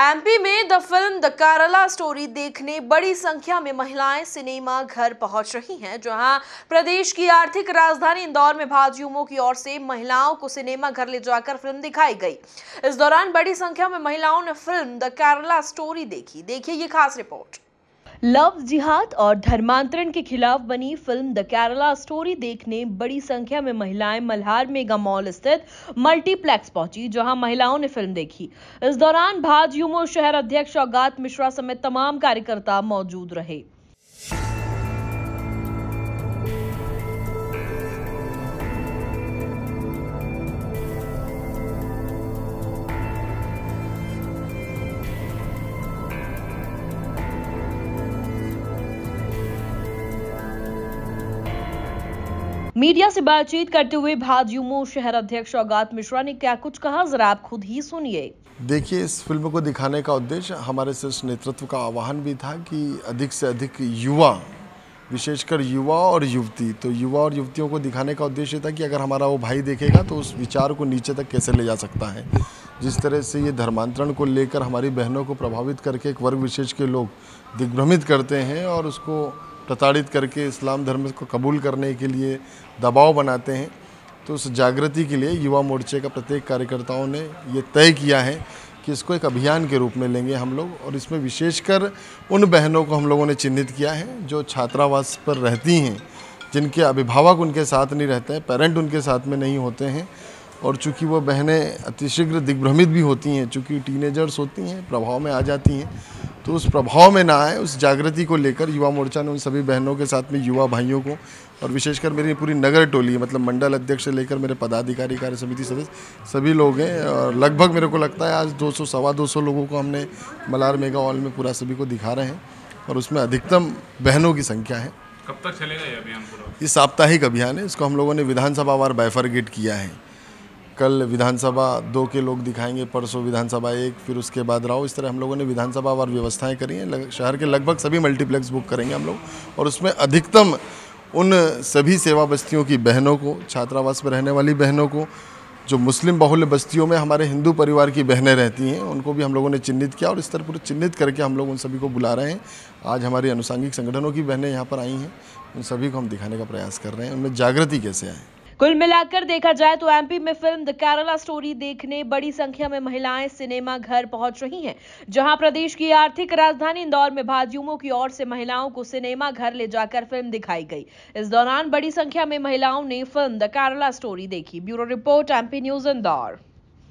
MP में the film the Kerala story देखने बड़ी संख्या में महिलाएं सिनेमा घर पहुंच रही हैं जहां प्रदेश की आर्थिक राजधानी इंदौर में भाजयुमो की ओर से महिलाओं को सिनेमा घर ले जाकर फिल्म दिखाई गई इस दौरान बड़ी संख्या में महिलाओं ने फिल्म द केरला स्टोरी देखी देखिए ये खास रिपोर्ट लव जिहाद और धर्मांतरण के खिलाफ बनी फिल्म द केरला स्टोरी देखने बड़ी संख्या में महिलाएं मल्हार मेगा मॉल स्थित मल्टीप्लेक्स पहुंची जहां महिलाओं ने फिल्म देखी इस दौरान भाजयुमो शहर अध्यक्ष औगात मिश्रा समेत तमाम कार्यकर्ता मौजूद रहे मीडिया से बातचीत करते हुए भाजयुमो शहर अध्यक्ष औगात मिश्रा ने क्या कुछ कहा जरा आप खुद ही सुनिए देखिए इस फिल्म को दिखाने का उद्देश्य हमारे शीर्ष नेतृत्व का आह्वान भी था कि अधिक से अधिक युवा विशेषकर युवा और युवती तो युवा और युवतियों को दिखाने का उद्देश्य था कि अगर हमारा वो भाई देखेगा तो उस विचार को नीचे तक कैसे ले जा सकता है जिस तरह से ये धर्मांतरण को लेकर हमारी बहनों को प्रभावित करके एक वर्ग विशेष के लोग दिग्भ्रमित करते हैं और उसको प्रताड़ित करके इस्लाम धर्म को कबूल करने के लिए दबाव बनाते हैं तो उस जागृति के लिए युवा मोर्चे का प्रत्येक कार्यकर्ताओं ने ये तय किया है कि इसको एक अभियान के रूप में लेंगे हम लोग और इसमें विशेषकर उन बहनों को हम लोगों ने चिन्हित किया है जो छात्रावास पर रहती हैं जिनके अभिभावक उनके साथ नहीं रहते हैं पेरेंट उनके साथ में नहीं होते हैं और चूंकि वो बहनें अतिशीघ्र दिग्भ्रमित भी होती हैं चूँकि टीनेजर्स होती हैं प्रभाव में आ जाती हैं तो उस प्रभाव में ना आए उस जागृति को लेकर युवा मोर्चा ने उन सभी बहनों के साथ में युवा भाइयों को और विशेषकर मेरी पूरी नगर टोली मतलब मंडल अध्यक्ष से लेकर मेरे पदाधिकारी कार्य समिति सदस्य सभी लोग हैं और लगभग मेरे को लगता है आज दो सौ सवा दो सौ लोगों को हमने मलार मेगा हॉल में पूरा सभी को दिखा रहे हैं और उसमें अधिकतम बहनों की संख्या है कब तक चलेगा ये अभियान पूरा ये साप्ताहिक अभियान है इसको हम लोगों ने विधानसभा वार बैफरगेट किया है कल विधानसभा दो के लोग दिखाएंगे परसों विधानसभा एक फिर उसके बाद राव इस तरह हम लोगों ने विधानसभा वार व्यवस्थाएं करी हैं शहर के लगभग सभी मल्टीप्लेक्स बुक करेंगे हम लोग और उसमें अधिकतम उन सभी सेवा बस्तियों की बहनों को छात्रावास में रहने वाली बहनों को जो मुस्लिम बहुल्य बस्तियों में हमारे हिंदू परिवार की बहनें रहती हैं उनको भी हम लोगों ने चिन्हित किया और इस तरह पूरे चिन्हित करके हम लोग उन सभी को बुला रहे हैं आज हमारी अनुसांगिक संगठनों की बहनें यहाँ पर आई हैं उन सभी को हम दिखाने का प्रयास कर रहे हैं उनमें जागृति कैसे आएँ कुल मिलाकर देखा जाए तो एमपी में फिल्म द केरला स्टोरी देखने बड़ी संख्या में महिलाएं सिनेमा घर पहुंच रही हैं जहां प्रदेश की आर्थिक राजधानी इंदौर में भाजयुमों की ओर से महिलाओं को सिनेमा घर ले जाकर फिल्म दिखाई गई इस दौरान बड़ी संख्या में महिलाओं ने फिल्म द केरला स्टोरी देखी bureau report MP news Indore